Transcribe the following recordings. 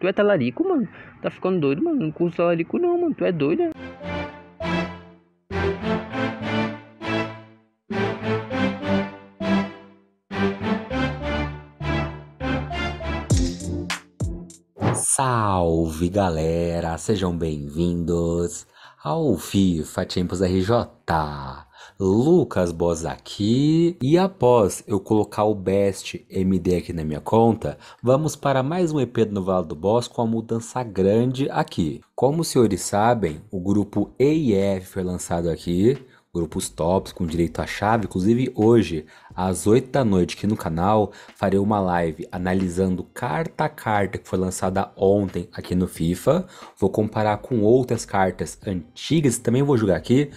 Tu é talarico, mano? Tá ficando doido, mano? Não curso talarico não, mano. Tu é né? Salve galera, sejam bem-vindos ao FIFA Tempos RJ. Lucas Boss aqui. E após eu colocar o Best MD aqui na minha conta, vamos para mais um EP do No do Boss com a mudança grande aqui. Como os senhores sabem, o grupo EIF foi lançado aqui grupos tops com direito à chave. Inclusive, hoje, às 8 da noite, aqui no canal, farei uma live analisando carta a carta que foi lançada ontem aqui no FIFA. Vou comparar com outras cartas antigas também vou jogar aqui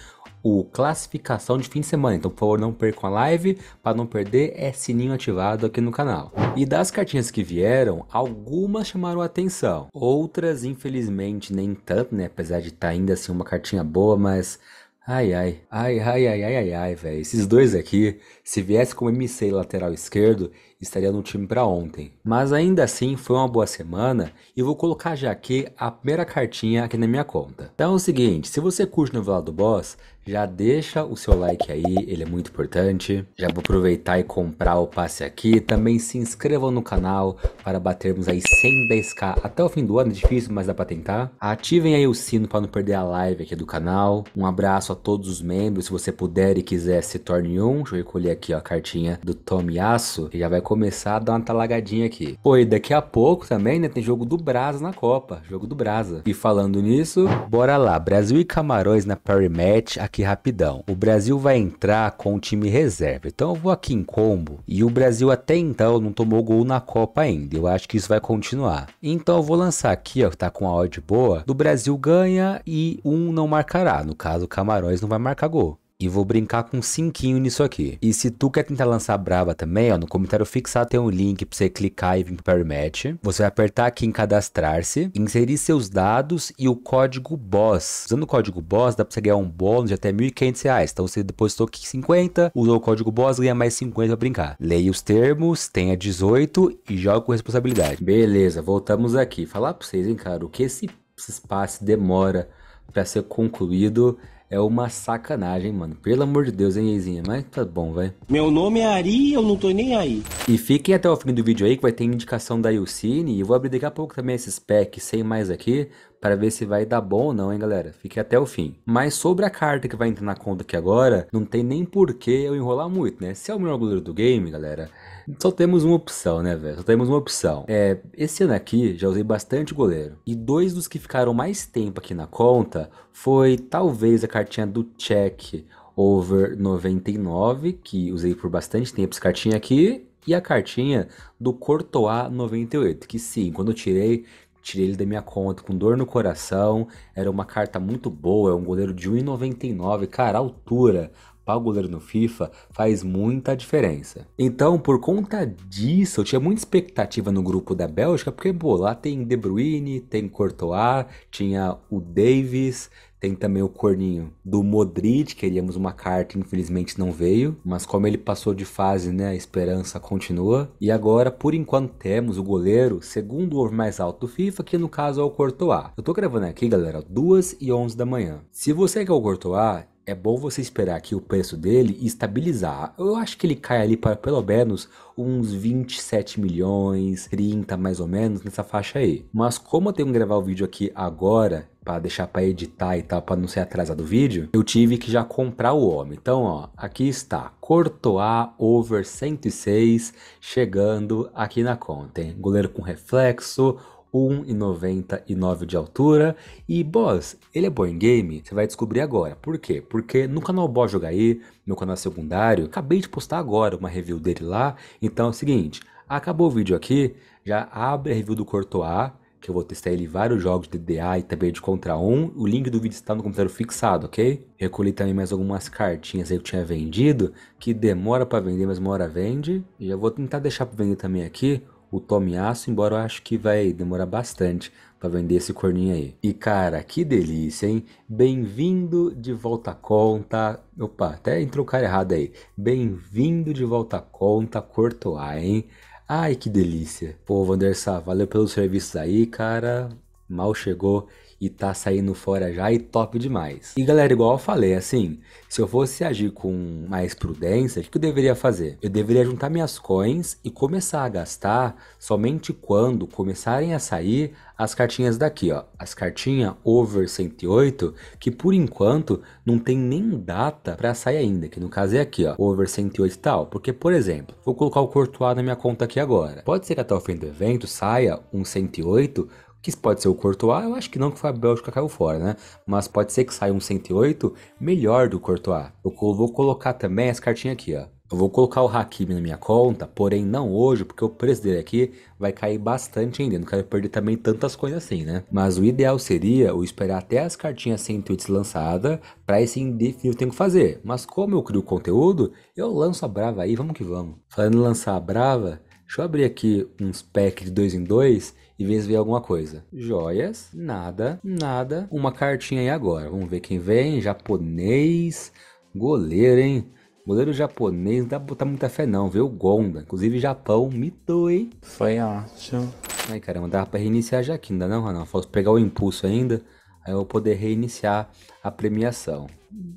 o classificação de fim de semana. Então, por favor, não percam a live. Para não perder, é sininho ativado aqui no canal. E das cartinhas que vieram, algumas chamaram a atenção. Outras, infelizmente, nem tanto, né? Apesar de estar tá ainda assim uma cartinha boa, mas Ai, ai, ai, ai, ai, ai, ai, ai, velho. Esses dois aqui, se viesse como MC lateral esquerdo, estaria no time para ontem. Mas ainda assim, foi uma boa semana e vou colocar já aqui a primeira cartinha aqui na minha conta. Então é o seguinte, se você curte o velado do Boss, já deixa o seu like aí, ele é muito importante. Já vou aproveitar e comprar o passe aqui. Também se inscrevam no canal para batermos aí 110k até o fim do ano. É difícil, mas dá para tentar. Ativem aí o sino para não perder a live aqui do canal. Um abraço a todos os membros. Se você puder e quiser, se torne um. Deixa eu recolher aqui ó, a cartinha do Aço E já vai começar a dar uma talagadinha aqui. Pô, e daqui a pouco também, né, tem jogo do Brasa na Copa. Jogo do Brasa. E falando nisso, bora lá. Brasil e Camarões na Parry Match aqui rapidão. O Brasil vai entrar com o time reserva. Então eu vou aqui em combo. E o Brasil até então não tomou gol na Copa ainda. Eu acho que isso vai continuar. Então eu vou lançar aqui, ó. Tá com a odd boa. Do Brasil ganha e um não marcará. No caso, Camarões não vai marcar gol. E vou brincar com um cinquinho nisso aqui. E se tu quer tentar lançar brava também, ó, no comentário fixado tem um link pra você clicar e vir pro o Match. Você vai apertar aqui em cadastrar-se, inserir seus dados e o código BOSS. Usando o código BOSS dá pra você ganhar um bônus de até R$ 1.500. Então você depositou aqui 50, usou o código BOSS, ganha mais 50 pra brincar. Leia os termos, tenha 18 e joga com responsabilidade. Beleza, voltamos aqui. Falar pra vocês, hein, cara, o que esse, esse espaço demora para ser concluído é uma sacanagem, mano. Pelo amor de Deus, hein, Eizinha? Mas tá bom, vai. Meu nome é Ari eu não tô nem aí. E fiquem até o fim do vídeo aí que vai ter indicação da Yucine. E eu vou abrir daqui a pouco também esses packs sem mais aqui para ver se vai dar bom ou não, hein, galera? Fique até o fim. Mas sobre a carta que vai entrar na conta aqui agora, não tem nem por que eu enrolar muito, né? Se é o melhor goleiro do game, galera, só temos uma opção, né, velho? Só temos uma opção. É, esse ano aqui já usei bastante goleiro. E dois dos que ficaram mais tempo aqui na conta foi talvez a cartinha do check over 99, que usei por bastante tempo essa cartinha aqui. E a cartinha do Courtois 98, que sim, quando eu tirei, tirei ele da minha conta com dor no coração. Era uma carta muito boa, é um goleiro de 1,99, cara, altura, para o goleiro no FIFA faz muita diferença. Então, por conta disso, eu tinha muita expectativa no grupo da Bélgica, porque pô, lá tem De Bruyne, tem Courtois, tinha o Davis, tem também o corninho do Modric, queríamos é uma carta, infelizmente não veio. Mas como ele passou de fase, né, a esperança continua. E agora, por enquanto, temos o goleiro, segundo o mais alto do FIFA, que no caso é o Courtois. Eu tô gravando aqui, galera, 2 e 11 da manhã. Se você quer o Courtois, é bom você esperar que o preço dele estabilizar. Eu acho que ele cai ali para pelo menos uns 27 milhões, 30 mais ou menos nessa faixa aí. Mas como eu tenho que gravar o vídeo aqui agora para deixar para editar e tal, para não ser atrasado o vídeo, eu tive que já comprar o homem. Então, ó, aqui está, Courtois over 106 chegando aqui na conta, hein? Goleiro com reflexo, 1,99 de altura. E Boss, ele é bom em game? Você vai descobrir agora. Por quê? Porque no canal Boss Joga aí, meu canal secundário, acabei de postar agora uma review dele lá. Então é o seguinte, acabou o vídeo aqui, já abre a review do Courtois, que eu vou testar ele vários jogos de DDA e também de Contra 1. O link do vídeo está no computador fixado, ok? Recolhi também mais algumas cartinhas aí que eu tinha vendido, que demora para vender, mas uma hora vende. E eu vou tentar deixar para vender também aqui o Tomiaço, embora eu acho que vai demorar bastante para vender esse corninho aí. E cara, que delícia, hein? Bem-vindo de volta à conta. Opa, até entrou o cara errado aí. Bem-vindo de volta à conta, Cortoá, hein? Ai, que delícia. Pô, Vandersa, valeu pelos serviços aí, cara. Mal chegou e tá saindo fora já e top demais. E galera, igual eu falei, assim, se eu fosse agir com mais prudência, o que eu deveria fazer? Eu deveria juntar minhas coins e começar a gastar somente quando começarem a sair as cartinhas daqui, ó. As cartinhas over 108, que por enquanto não tem nem data para sair ainda, que no caso é aqui, ó, over 108 e tal. Porque, por exemplo, vou colocar o Courtois na minha conta aqui agora. Pode ser que até o fim do evento saia um 108 que pode ser o Courtois, eu acho que não, que foi a Bélgica caiu fora, né? Mas pode ser que saia um 108 melhor do Courtois. Eu vou colocar também essa cartinha aqui, ó. Eu vou colocar o Hakimi na minha conta, porém não hoje, porque o preço dele aqui vai cair bastante ainda. Não quero perder também tantas coisas assim, né? Mas o ideal seria eu esperar até as cartinhas 108 lançadas para esse indefinido tenho que fazer. Mas como eu crio conteúdo, eu lanço a brava aí, vamos que vamos. Falando em lançar a brava, deixa eu abrir aqui uns packs de 2 em 2 e vez ver alguma coisa. Joias, nada, nada. Uma cartinha aí agora. Vamos ver quem vem. Japonês, goleiro, hein? Goleiro japonês, não dá pra botar muita fé não, viu? Gonda. Inclusive, Japão mitou, hein? Foi ótimo. Ai, caramba, dá pra reiniciar já aqui, ainda não, Ronaldo? Falta pegar o impulso ainda, aí eu vou poder reiniciar a premiação.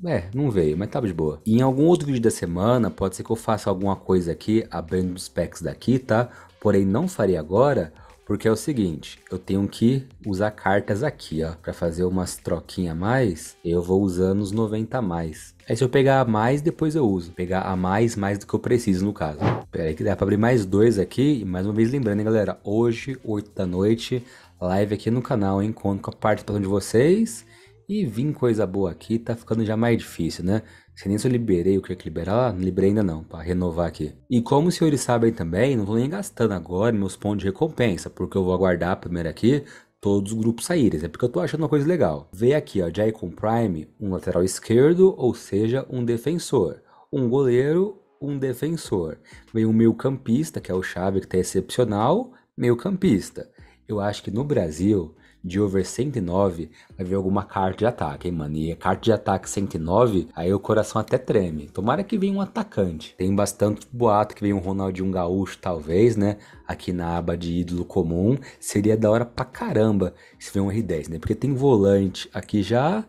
É, não veio, mas tava de boa. E em algum outro vídeo da semana, pode ser que eu faça alguma coisa aqui, abrindo os packs daqui, tá? Porém, não farei agora, porque é o seguinte, eu tenho que usar cartas aqui, ó. Pra fazer umas troquinhas a mais, eu vou usando os 90 a mais. Aí se eu pegar a mais, depois eu uso. Pegar a mais, mais do que eu preciso, no caso. Pera aí que dá pra abrir mais dois aqui. E mais uma vez lembrando, hein, galera. Hoje, 8 da noite, live aqui no canal, hein. Conto com a participação de vocês. E vim coisa boa aqui, tá ficando já mais difícil, né? se nem se eu liberei o que eu que liberar, ah, não liberei ainda não, para renovar aqui. E como os senhores sabem também, não vou nem gastando agora meus pontos de recompensa, porque eu vou aguardar primeiro aqui todos os grupos saírem. É porque eu tô achando uma coisa legal. Vê aqui, ó, Jaycon Prime, um lateral esquerdo, ou seja, um defensor. Um goleiro, um defensor. Veio um meio campista, que é o Chave, que tá excepcional, meio campista. Eu acho que no Brasil de over 109, vai vir alguma carta de ataque, hein, mano? E a carta de ataque 109, aí o coração até treme. Tomara que venha um atacante. Tem bastante boato que vem um Ronaldinho Gaúcho, talvez, né? Aqui na aba de ídolo comum. Seria da hora pra caramba se vem um R10, né? Porque tem volante aqui já,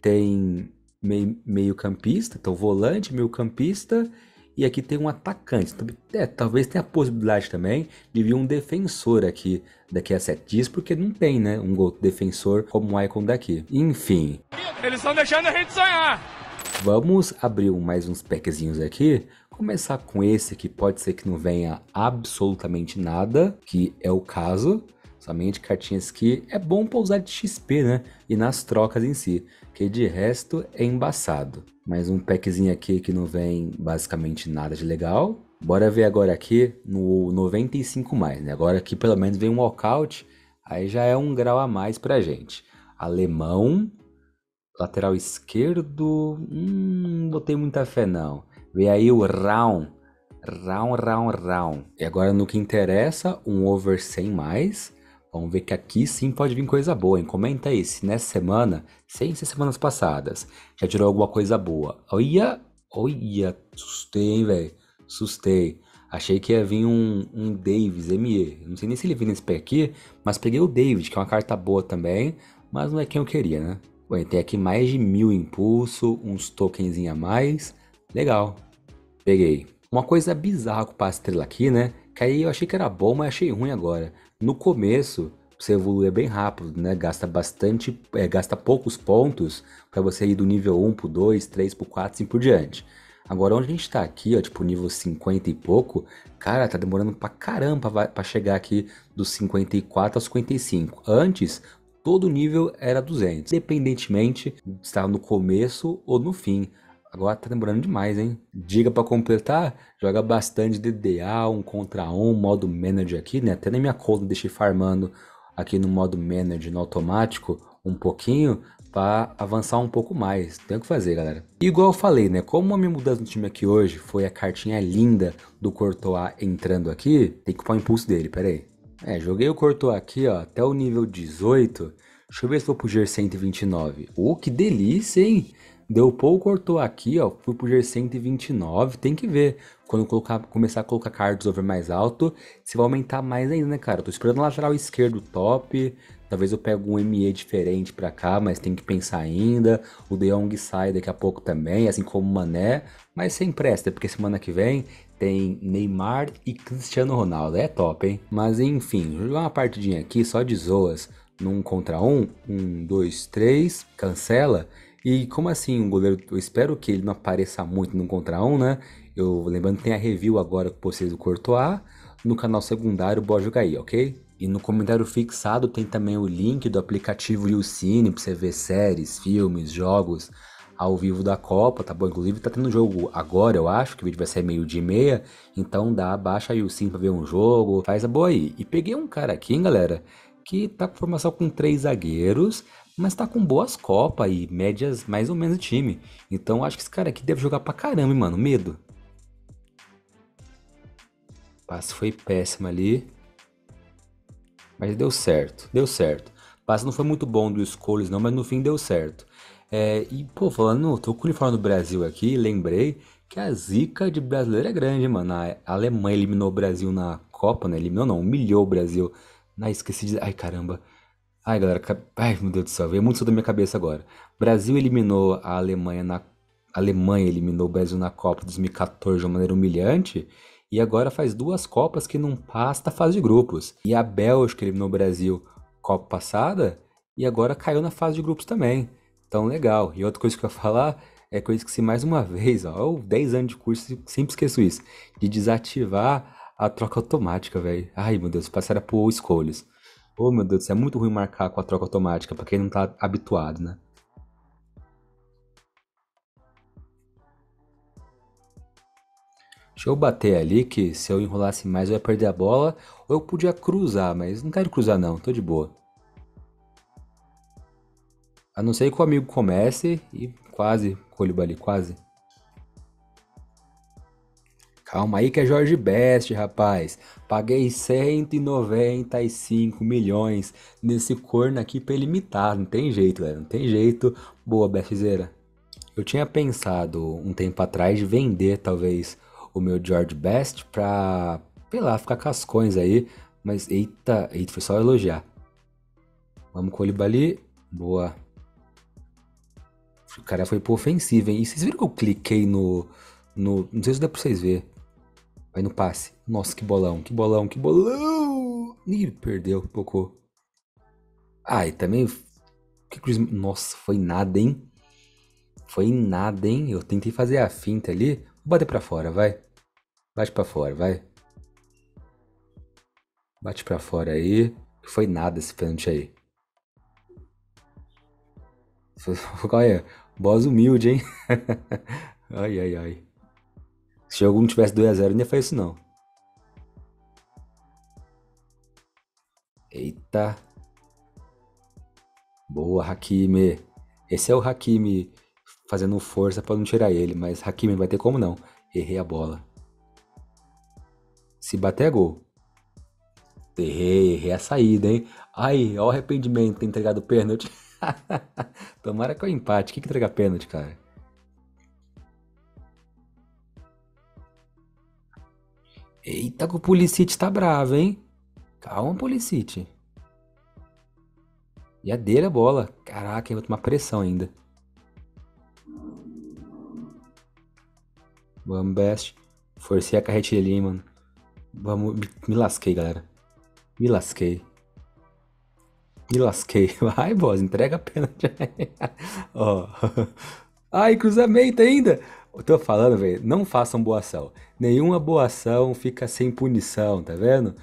tem meio, meio campista, então volante, meio campista e aqui tem um atacante. É, talvez tenha a possibilidade também de vir um defensor aqui daqui a sete dias, porque não tem, né? Um defensor como o Icon daqui. Enfim. Eles estão deixando a gente sonhar. Vamos abrir mais uns packzinhos aqui. Começar com esse que pode ser que não venha absolutamente nada, que é o caso. Somente cartinhas que é bom pousar usar de XP, né? E nas trocas em si que de resto é embaçado. Mais um packzinho aqui que não vem basicamente nada de legal. Bora ver agora aqui no 95 mais, né? Agora aqui pelo menos vem um walkout, aí já é um grau a mais pra gente. Alemão, lateral esquerdo, hum, não tem muita fé não. Vem aí o Raum, Raum, Raum, Raum. E agora no que interessa, um over 100 mais. Vamos ver que aqui sim pode vir coisa boa, hein? Comenta aí se nessa semana, sem ser semanas passadas, já tirou alguma coisa boa. Olha, olha, assustei, velho. Assustei. Achei que ia vir um, um Davis ME. Não sei nem se ele vem nesse pé aqui, mas peguei o David, que é uma carta boa também, mas não é quem eu queria, né? Ué, tem aqui mais de mil impulso, uns tokens a mais. Legal. Peguei. Uma coisa bizarra com o Pastrela aqui, né? Que aí eu achei que era bom, mas achei ruim agora. No começo, você evolui é bem rápido, né? Gasta bastante, é, gasta poucos pontos para você ir do nível 1 pro 2, 3 pro 4, assim por diante. Agora, onde a gente tá aqui, ó, tipo nível 50 e pouco, cara, tá demorando pra caramba pra chegar aqui dos 54 aos 55. Antes, todo nível era 200, independentemente de estar no começo ou no fim. Agora tá demorando demais, hein? Diga para completar, joga bastante DDA, um contra um, modo manager aqui, né? Até na minha conta deixei farmando aqui no modo manager no automático um pouquinho para avançar um pouco mais. Tem o que fazer, galera. igual eu falei, né? Como a minha mudança no time aqui hoje foi a cartinha linda do Cortoá entrando aqui, tem que pôr o impulso dele, pera aí. É, joguei o Cortoá aqui, ó, até o nível 18. Deixa eu ver se vou pro g 129. Oh, que delícia, hein? Deu pouco, cortou aqui, ó, fui pro G129, tem que ver. Quando colocar, começar a colocar cards over mais alto, se vai aumentar mais ainda, né, cara? tô esperando o lateral esquerdo top, talvez eu pegue um ME diferente pra cá, mas tem que pensar ainda. O De Jong sai daqui a pouco também, assim como o Mané, mas sem presta porque semana que vem tem Neymar e Cristiano Ronaldo, é top, hein? Mas enfim, jogar uma partidinha aqui só de zoas, num contra um, um, dois, três, cancela e como assim um goleiro, eu espero que ele não apareça muito no contra um, né? Eu lembrando que tem a review agora que vocês do A, no canal secundário Bó Jogar aí, ok? E no comentário fixado tem também o link do aplicativo YouCine para você ver séries, filmes, jogos ao vivo da Copa, tá bom? Inclusive tá tendo jogo agora, eu acho, que o vídeo vai ser meio dia e meia, então dá, baixa aí o sim pra ver um jogo, faz a boa aí. E peguei um cara aqui, hein, galera, que tá com formação com três zagueiros, mas tá com boas copas e médias mais ou menos de time. Então acho que esse cara aqui deve jogar pra caramba, hein, mano. Medo. O passe foi péssimo ali. Mas deu certo, deu certo. O passe não foi muito bom do Scholes não, mas no fim deu certo. É, e, pô, falando, tô com o uniforme do Brasil aqui, lembrei que a zica de brasileiro é grande, mano. A Alemanha eliminou o Brasil na Copa, né? Eliminou não, humilhou o Brasil Ai, esqueci de. Ai, caramba. Ai, galera. Ai, meu Deus do céu. Veio muito isso da minha cabeça agora. Brasil eliminou a Alemanha na. A Alemanha eliminou o Brasil na Copa de 2014 de uma maneira humilhante. E agora faz duas Copas que não passa a fase de grupos. E a Bélgica eliminou o Brasil Copa passada. E agora caiu na fase de grupos também. Então, legal. E outra coisa que eu ia falar é que eu esqueci mais uma vez, ó, 10 anos de curso, sempre esqueço isso, de desativar a troca automática, velho. Ai, meu Deus, passaram por escolhas. Ô, oh, meu Deus, é muito ruim marcar com a troca automática para quem não tá habituado, né? Deixa eu bater ali que se eu enrolasse mais eu ia perder a bola ou eu podia cruzar, mas não quero cruzar não, tô de boa. A não ser que o amigo comece e quase, Coliba ali, quase. Calma aí que é Jorge Best, rapaz. Paguei 195 milhões nesse corno aqui pra ele imitar. Não tem jeito, velho. Não tem jeito. Boa, Bestzeira. Eu tinha pensado um tempo atrás de vender, talvez, o meu George Best pra, sei lá, ficar cascões aí. Mas eita, eita, foi só elogiar. Vamos com o Olibali. Boa. O cara foi pro ofensivo, hein? E vocês viram que eu cliquei no, no. Não sei se dá pra vocês verem. Vai no passe. Nossa, que bolão, que bolão, que bolão! Ih, perdeu, pocô. Ah, e também. Que cruz... Nossa, foi nada, hein? Foi nada, hein? Eu tentei fazer a finta ali. Vou bater pra fora, vai. Bate pra fora, vai. Bate pra fora aí. Foi nada esse pênalti aí. Olha, boss humilde, hein? ai, ai, ai. Se o jogo não tivesse 2x0, ia fazer isso não. Eita. Boa, Hakimi. Esse é o Hakimi fazendo força para não tirar ele, mas Hakimi não vai ter como não. Errei a bola. Se bater é gol. Errei, errei a saída, hein? Ai, ó o arrependimento de ter entregado o pênalti. Tomara que é o empate. O que, que entrega pênalti, cara? Eita, que o Policite tá bravo, hein? Calma, Policite. E a dele a bola. Caraca, eu vou tomar pressão ainda. Vamos, best. Forcei a carretilha ali, hein, mano. Vamos. Me lasquei, galera. Me lasquei. Me lasquei. Vai, boss, entrega a pena Ó. Ai, cruzamento ainda. Eu tô falando, velho, não façam boa ação. Nenhuma boa ação fica sem punição, tá vendo?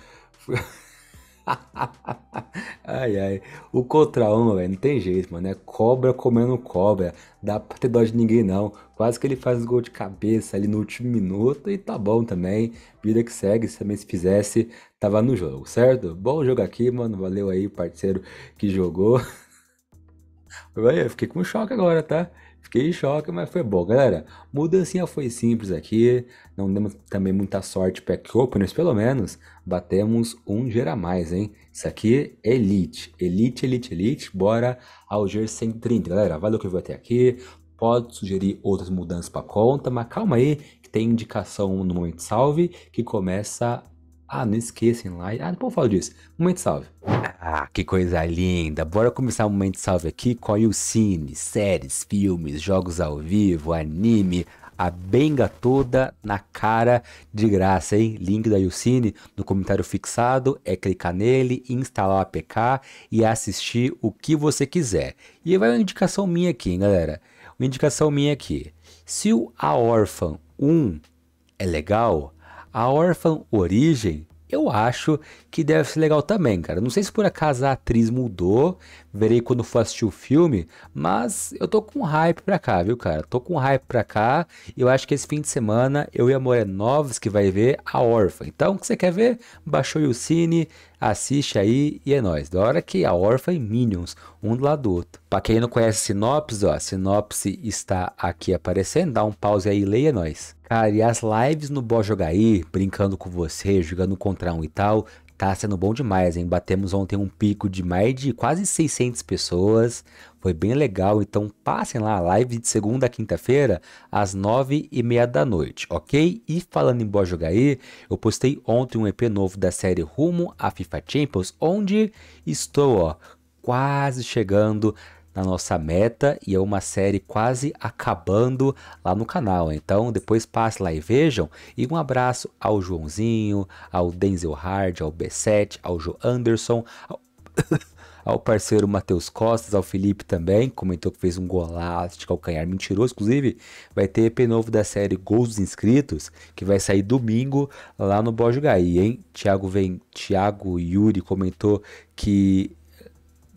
ai, ai. O contra um, velho, não tem jeito, mano. É cobra comendo cobra. Dá pra ter dó de ninguém, não. Quase que ele faz gol de cabeça ali no último minuto e tá bom também. Vida que segue, se também se fizesse, tava no jogo, certo? Bom jogo aqui, mano. Valeu aí, parceiro que jogou. Eu fiquei com choque agora, tá? Fiquei em choque, mas foi bom, galera. Mudancinha foi simples aqui. Não demos também muita sorte para openers, pelo menos. Batemos um gera mais, hein? Isso aqui é elite. Elite, elite, elite. Bora ao Ger 130, galera. Valeu que eu vou até aqui. Pode sugerir outras mudanças para conta, mas calma aí, que tem indicação no momento salve que começa. Ah, não esquecem lá. Ah, depois eu falo disso. Momento salve. Ah, que coisa linda! Bora começar um momento salve aqui com a Yucine, séries, filmes, jogos ao vivo, anime, a benga toda na cara de graça, hein? Link da Yucine no comentário fixado, é clicar nele, instalar o APK e assistir o que você quiser. E vai uma indicação minha aqui, hein, galera? Uma indicação minha aqui. Se o A Orphan 1 é legal, a Orphan Origem eu acho que deve ser legal também, cara. Não sei se por acaso a atriz mudou, verei quando for assistir o filme, mas eu tô com hype pra cá, viu, cara? Tô com hype pra cá e eu acho que esse fim de semana eu e a que vai ver a Orfa. Então, o que você quer ver? Baixou o Cine, Assiste aí e é nóis. Da hora que a Orfa e Minions, um do lado do outro. Pra quem não conhece Sinopse, ó, a Sinopse está aqui aparecendo. Dá um pause aí e leia é nóis. Cara, e as lives no Bó aí, brincando com você, jogando contra um e tal, Tá sendo bom demais, hein? Batemos ontem um pico de mais de quase 600 pessoas. Foi bem legal, então passem lá a live de segunda a quinta-feira, às nove e meia da noite, ok? E falando em Bora Jogar eu postei ontem um EP novo da série Rumo à FIFA Champions, onde estou, ó, quase chegando na nossa meta e é uma série quase acabando lá no canal. Então depois passe lá e vejam. E um abraço ao Joãozinho, ao Denzel Hard, ao B7, ao Jo Anderson, ao... ao parceiro Matheus Costas, ao Felipe também, comentou que fez um golaço de calcanhar mentiroso. Inclusive, vai ter EP novo da série Gols dos Inscritos, que vai sair domingo lá no Bojo Gaí, hein? Tiago vem, Tiago Yuri comentou que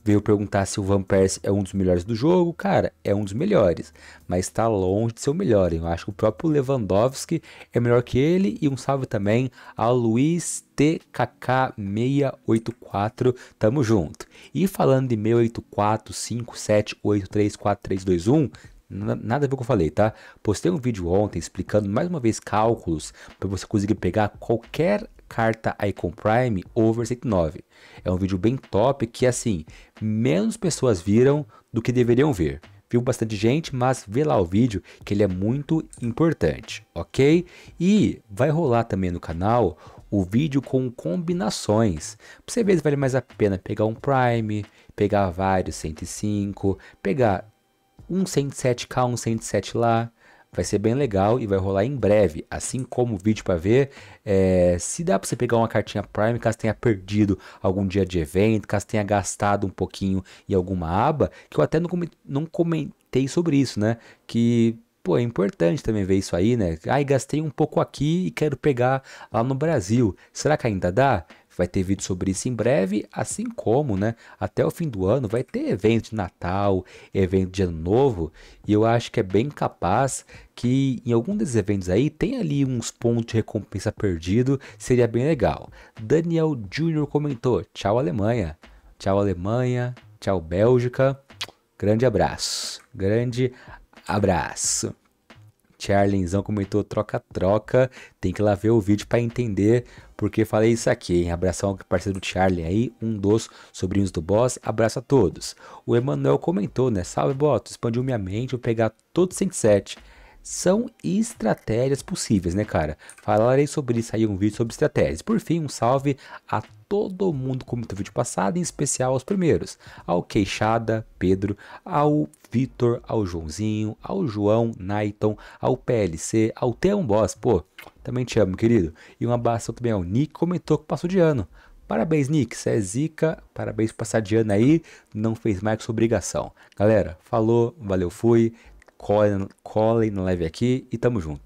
veio perguntar se o Van Persie é um dos melhores do jogo. Cara, é um dos melhores, mas está longe de ser o melhor. Eu acho que o próprio Lewandowski é melhor que ele. E um salve também ao Luiz TKK684. Tamo junto. E falando de 68457834321, nada a ver com o que eu falei, tá? Postei um vídeo ontem explicando mais uma vez cálculos para você conseguir pegar qualquer Carta Icon Prime over 109. É um vídeo bem top que, assim, menos pessoas viram do que deveriam ver. Viu bastante gente, mas vê lá o vídeo que ele é muito importante, ok? E vai rolar também no canal o vídeo com combinações. Pra você ver se vale mais a pena pegar um Prime, pegar vários 105, pegar um 107K, um 107 lá, Vai ser bem legal e vai rolar em breve. Assim como o vídeo para ver, é, se dá para você pegar uma cartinha Prime, caso tenha perdido algum dia de evento, caso tenha gastado um pouquinho em alguma aba, que eu até não comentei sobre isso, né? Que Pô, é importante também ver isso aí, né? Ai, gastei um pouco aqui e quero pegar lá no Brasil. Será que ainda dá? Vai ter vídeo sobre isso em breve, assim como, né? Até o fim do ano vai ter evento de Natal, evento de Ano Novo, e eu acho que é bem capaz que em algum desses eventos aí tem ali uns pontos de recompensa perdido, seria bem legal. Daniel Jr. comentou: tchau Alemanha, tchau Alemanha, tchau Bélgica, grande abraço, grande Abraço. Charlinzão comentou troca-troca. Tem que ir lá ver o vídeo para entender porque falei isso aqui. Hein? Abração ao parceiro Charlie aí, um dos sobrinhos do boss. Abraço a todos. O Emanuel comentou, né? Salve, Boto. Expandiu minha mente. Vou pegar todo 107. São estratégias possíveis, né, cara? Falarei sobre isso aí um vídeo sobre estratégias. Por fim, um salve a todo mundo comentou no vídeo passado, em especial aos primeiros, ao Queixada, Pedro, ao Vitor, ao Joãozinho, ao João, Naiton, ao PLC, ao Teão Boss, pô, também te amo, querido. E um abraço também ao Nick, comentou que passou de ano. Parabéns, Nick, você é zica, parabéns por passar de ano aí, não fez mais que sua obrigação. Galera, falou, valeu, fui, colhem na live aqui e tamo junto.